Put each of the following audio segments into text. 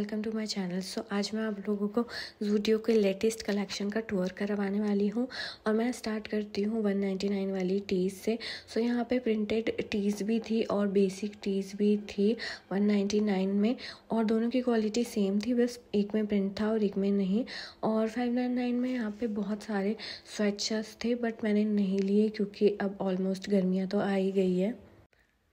welcome to my channel so आज मैं आप लोगों को जूडियो के लेटेस्ट कलेक्शन का टूर करवाने वाली हूँ और मैं स्टार्ट करती हूँ 199 वाली टीज़ से सो so, यहाँ पे प्रिंटेड टीज़ भी थी और बेसिक टीज़ भी थी 199 में और दोनों की क्वालिटी सेम थी बस एक में प्रिंट था और एक में नहीं और 599 में यहाँ पर बहुत सारे स्वेटशर्ट्स थे बट मैंने नहीं लिए क्योंकि अब ऑलमोस्ट गर्मियाँ तो आ ही गई है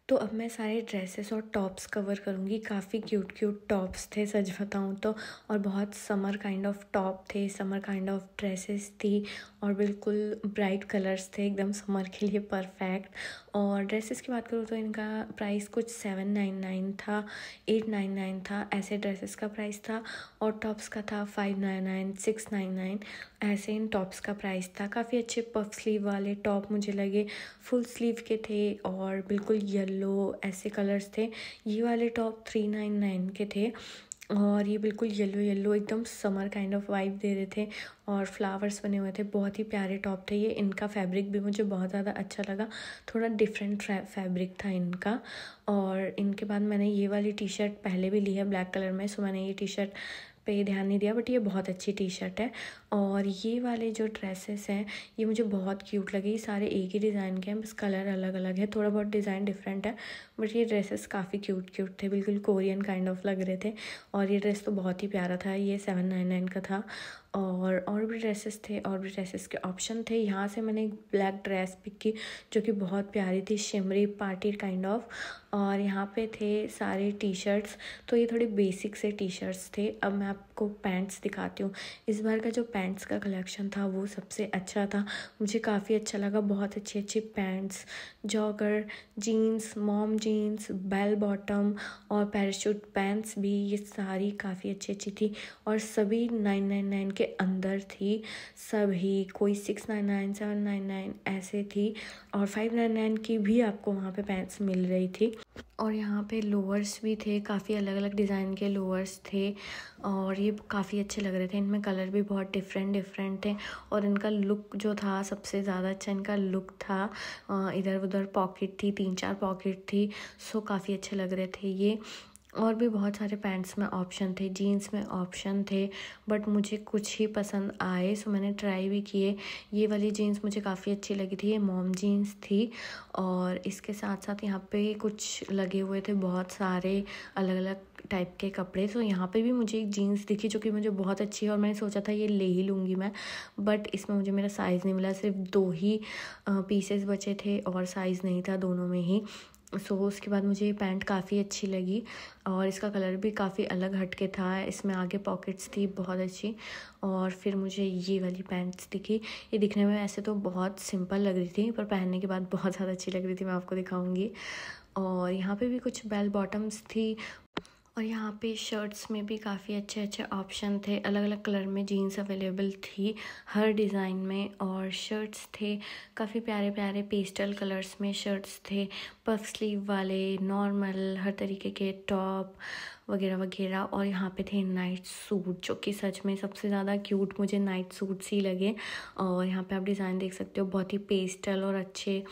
तो अब मैं सारे ड्रेसेस और टॉप्स कवर करूँगी काफ़ी क्यूट क्यूट टॉप्स थे सच बताऊँ तो और बहुत समर काइंड ऑफ टॉप थे समर काइंड ऑफ ड्रेसेस थी और बिल्कुल ब्राइट कलर्स थे एकदम समर के लिए परफेक्ट और ड्रेसेस की बात करूँ तो इनका प्राइस कुछ सेवन नाइन नाइन था एट नाइन नाइन था ऐसे ड्रेसेस का प्राइस था और टॉप्स का था five nine nine six nine nine ऐसे इन टॉप्स का प्राइस था काफ़ी अच्छे पफ स्लीव वाले टॉप मुझे लगे फुल स्लीव के थे और बिल्कुल येलो ऐसे कलर्स थे ये वाले टॉप थ्री नाइन नाइन के थे और ये बिल्कुल येलो येलो एकदम समर काइंड ऑफ वाइब दे रहे थे और फ्लावर्स बने हुए थे बहुत ही प्यारे टॉप थे ये इनका फैब्रिक भी मुझे बहुत ज़्यादा अच्छा लगा थोड़ा डिफरेंट फैब्रिक था इनका और इनके बाद मैंने ये वाली टी शर्ट पहले भी ली है ब्लैक कलर में सो मैंने ये टी शर्ट पे ध्यान नहीं दिया बट ये बहुत अच्छी टी शर्ट है और ये वाले जो ड्रेसेस हैं ये मुझे बहुत क्यूट लगे ये सारे एक ही डिज़ाइन के हैं बस कलर अलग अलग है थोड़ा बहुत डिज़ाइन डिफरेंट है बट ये ड्रेसेस काफ़ी क्यूट क्यूट थे बिल्कुल कोरियन काइंड ऑफ लग रहे थे और ये ड्रेस तो बहुत ही प्यारा था ये सेवन नाइन नाइन का था और और भी ड्रेसेस थे और भी ड्रेसेस के ऑप्शन थे यहाँ से मैंने एक ब्लैक ड्रेस पिक की जो कि बहुत प्यारी थी शिमरी पार्टी काइंड ऑफ और यहाँ पे थे सारे टी शर्ट्स तो ये थोड़े बेसिक से टी शर्ट्स थे अब मैं आपको पैंट्स दिखाती हूँ इस बार का जो पैंट्स का कलेक्शन था वो सबसे अच्छा था मुझे काफ़ी अच्छा लगा बहुत अच्छी अच्छी pants jogger jeans mom jeans bell bottom और पैराशूट पैंट्स भी ये सारी काफ़ी अच्छी अच्छी थी और सभी नाइन नाइन नाइन के अंदर थी सभी कोई six nine nine seven nine nine ऐसे थी और फाइव नाइन नाइन की भी आपको वहाँ पे पैंट्स मिल रही थी और यहाँ पे लोअर्स भी थे काफ़ी अलग अलग डिज़ाइन के लोअर्स थे और ये काफ़ी अच्छे लग रहे थे इनमें कलर भी बहुत डिफरेंट डिफरेंट थे और इनका लुक जो था सबसे ज़्यादा अच्छा इनका लुक था इधर उधर पॉकेट थी तीन चार पॉकेट थी सो काफ़ी अच्छे लग रहे थे ये और भी बहुत सारे पैंट्स में ऑप्शन थे जीन्स में ऑप्शन थे बट मुझे कुछ ही पसंद आए सो मैंने ट्राई भी किए ये वाली जीन्स मुझे काफ़ी अच्छी लगी थी ये मॉम जीन्स थी और इसके साथ साथ यहाँ पे कुछ लगे हुए थे बहुत सारे अलग अलग टाइप के कपड़े सो यहाँ पे भी मुझे एक जीन्स दिखी जो कि मुझे बहुत अच्छी है और मैंने सोचा था ये ले ही लूँगी मैं बट इसमें मुझे मेरा साइज़ नहीं मिला सिर्फ दो ही पीसेस बचे थे और साइज़ नहीं था दोनों में ही सो so, उसके बाद मुझे ये पैंट काफ़ी अच्छी लगी और इसका कलर भी काफ़ी अलग हटके था इसमें आगे पॉकेट्स थी बहुत अच्छी और फिर मुझे ये वाली पैंट्स दिखी ये दिखने में ऐसे तो बहुत सिंपल लग रही थी पर पहनने के बाद बहुत ज़्यादा अच्छी लग रही थी मैं आपको दिखाऊंगी और यहाँ पे भी कुछ बेल बॉटम्स थी और यहाँ पे शर्ट्स में भी काफ़ी अच्छे अच्छे ऑप्शन थे अलग अलग कलर में जीन्स अवेलेबल थी हर डिज़ाइन में और शर्ट्स थे काफ़ी प्यारे प्यारे पेस्टल कलर्स में शर्ट्स थे पफ स्लीव वाले नॉर्मल हर तरीके के टॉप वगैरह वगैरह और यहाँ पे थे नाइट सूट जो कि सच में सबसे ज़्यादा क्यूट मुझे नाइट सूट्स ही लगे और यहाँ पे आप डिज़ाइन देख सकते हो बहुत ही पेस्टल और अच्छे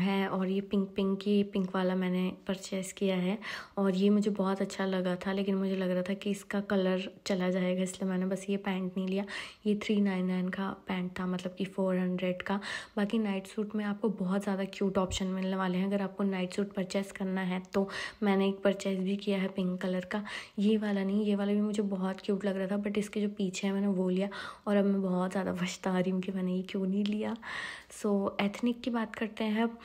है और ये पिंक पिंक की पिंक वाला मैंने परचेस किया है और ये मुझे बहुत अच्छा लगा था लेकिन मुझे लग रहा था कि इसका कलर चला जाएगा इसलिए मैंने बस ये पैंट नहीं लिया ये थ्री नाइन नाइन का पैंट था मतलब कि फोर हंड्रेड का बाकी नाइट सूट में आपको बहुत ज़्यादा क्यूट ऑप्शन मिलने वाले हैं अगर आपको नाइट सूट परचेस करना है तो मैंने एक परचेस भी किया है पिंक कलर का ये वाला नहीं ये वाला भी मुझे बहुत क्यूट लग रहा था बट इसके जो पीछे है मैंने वो लिया और अब मैं बहुत ज़्यादा पछता रही हूँ कि मैंने ये क्यों नहीं लिया सो एथनिक की बात करते हैं अब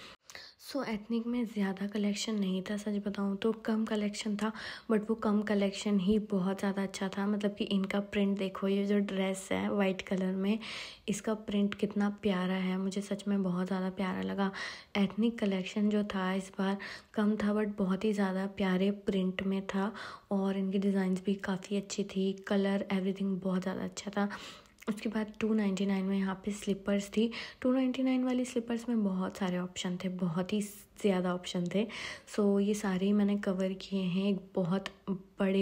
सो so, एथनिक में ज़्यादा कलेक्शन नहीं था सच बताऊँ तो कम कलेक्शन था बट वो कम कलेक्शन ही बहुत ज़्यादा अच्छा था मतलब कि इनका प्रिंट देखो ये जो ड्रेस है वाइट कलर में इसका प्रिंट कितना प्यारा है मुझे सच में बहुत ज़्यादा प्यारा लगा एथनिक कलेक्शन जो था इस बार कम था बट बहुत ही ज़्यादा प्यारे प्रिंट में था और इनकी डिज़ाइंस भी काफ़ी अच्छी थी कलर एवरीथिंग बहुत ज़्यादा अच्छा था उसके बाद टू नाइन्टी नाइन में यहाँ पे स्लीपर्स थी टू नाइन्टी नाइन वाली स्लीपर्स में बहुत सारे ऑप्शन थे बहुत ही ज़्यादा ऑप्शन थे सो so, ये सारे ही मैंने कवर किए हैं एक बहुत बड़े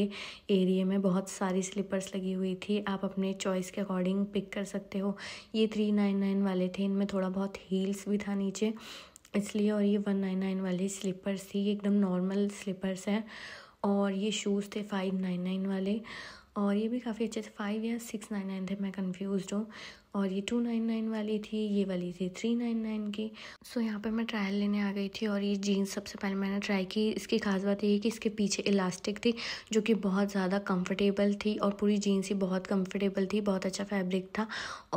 एरिए में बहुत सारी स्लीपर्स लगी हुई थी आप अपने चॉइस के अकॉर्डिंग पिक कर सकते हो ये थ्री नाइन नाइन वाले थे इनमें थोड़ा बहुत हील्स भी था नीचे इसलिए और ये वन नाइन नाइन वाली स्लीपर्स थी एकदम नॉर्मल स्लीपर्स हैं और ये शूज़ थे फाइव नाइन नाइन वाले और ये भी काफ़ी अच्छे थे फाइव या सिक्स नाइन नाइन थे मैं कन्फ्यूज हूँ और ये टू नाइन नाइन वाली थी ये वाली थी थ्री नाइन नाइन की सो यहाँ पर मैं ट्रायल लेने आ गई थी और ये जीन्स सबसे पहले मैंने ट्राई की इसकी खास बात ये कि इसके पीछे इलास्टिक थी जो कि बहुत ज़्यादा कंफर्टेबल थी और पूरी जीन्स ही बहुत कंफर्टेबल थी बहुत अच्छा फैब्रिक था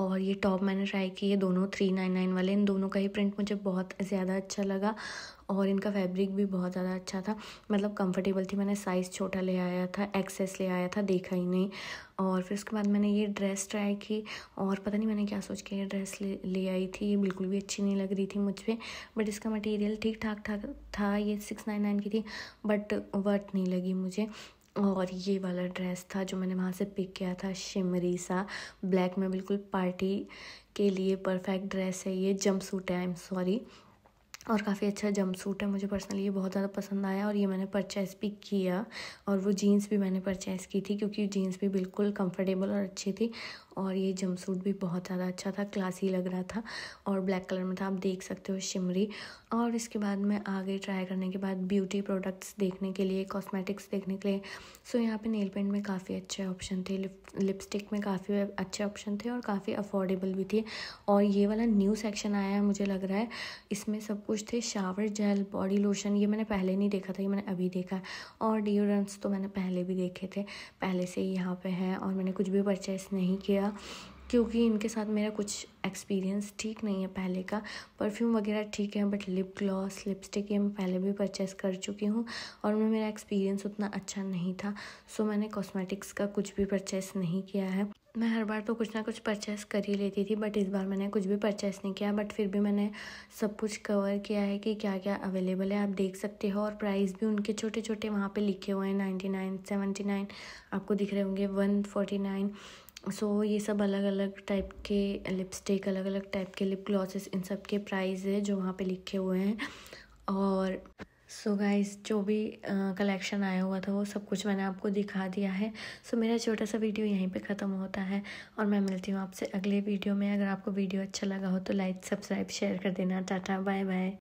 और ये टॉप मैंने ट्राई की ये दोनों थ्री नाइन नाइन वाले इन दोनों का ही प्रिंट मुझे बहुत ज़्यादा अच्छा लगा और इनका फैब्रिक भी बहुत ज़्यादा अच्छा था मतलब कंफर्टेबल थी मैंने साइज़ छोटा ले आया था एक्सेस ले आया था देखा ही नहीं और फिर उसके बाद मैंने ये ड्रेस ट्राई की और पता नहीं मैंने क्या सोच के ये ड्रेस ले ले आई थी ये बिल्कुल भी अच्छी नहीं लग रही थी मुझ पर बट इसका मटेरियल ठीक ठाक था था ये सिक्स नाइन नाइन की थी बट वर्थ नहीं लगी मुझे और ये वाला ड्रेस था जो मैंने वहाँ से पिक किया था शिमरी सा ब्लैक में बिल्कुल पार्टी के लिए परफेक्ट ड्रेस है ये जंप सूट है आई एम सॉरी और काफ़ी अच्छा जंप सूट है मुझे पर्सनली ये बहुत ज़्यादा पसंद आया और ये मैंने परचेज़ भी किया और वो जीन्स भी मैंने परचेज़ की थी क्योंकि जीन्स भी बिल्कुल कंफर्टेबल और अच्छी थी और ये जमसूट भी बहुत ज़्यादा अच्छा था क्लासी लग रहा था और ब्लैक कलर में था आप देख सकते हो शिमरी और इसके बाद मैं आगे ट्राई करने के बाद ब्यूटी प्रोडक्ट्स देखने के लिए कॉस्मेटिक्स देखने के लिए सो यहाँ पे नेल पेंट में काफ़ी अच्छे ऑप्शन थे लिप लिपस्टिक में काफ़ी अच्छे ऑप्शन थे और काफ़ी अफोर्डेबल भी थे और ये वाला न्यू सेक्शन आया है मुझे लग रहा है इसमें सब कुछ थे शावर जेल बॉडी लोशन ये मैंने पहले नहीं देखा था ये मैंने अभी देखा है और डिओड्रेंट्स तो मैंने पहले भी देखे थे पहले से ही यहाँ पर हैं और मैंने कुछ भी परचेस नहीं किया गया क्योंकि इनके साथ मेरा कुछ एक्सपीरियंस ठीक नहीं है पहले का परफ्यूम वगैरह ठीक है बट लिप ग्लॉस लिपस्टिक ये मैं पहले भी परचेस कर चुकी हूँ और उनमें मेरा एक्सपीरियंस उतना अच्छा नहीं था सो मैंने कॉस्मेटिक्स का कुछ भी परचेस नहीं किया है मैं हर बार तो कुछ ना कुछ परचेस कर ही लेती थी बट इस बार मैंने कुछ भी परचेस नहीं किया बट फिर भी मैंने सब कुछ कवर किया है कि क्या क्या अवेलेबल है आप देख सकते हो और प्राइस भी उनके छोटे छोटे वहाँ पे लिखे हुए हैं नाइन्टी नाइन सेवेंटी नाइन आपको दिख रहे होंगे one forty nine so so, ये सब अलग अलग टाइप के लिपस्टिक अलग अलग टाइप के लिप ग्लॉसेस इन सब के प्राइस है जो वहाँ पे लिखे हुए हैं और सो so गाइस जो भी कलेक्शन आया हुआ था वो सब कुछ मैंने आपको दिखा दिया है सो so, मेरा छोटा सा वीडियो यहीं पे ख़त्म होता है और मैं मिलती हूँ आपसे अगले वीडियो में अगर आपको वीडियो अच्छा लगा हो तो लाइक सब्सक्राइब शेयर कर देना टाटा बाय बाय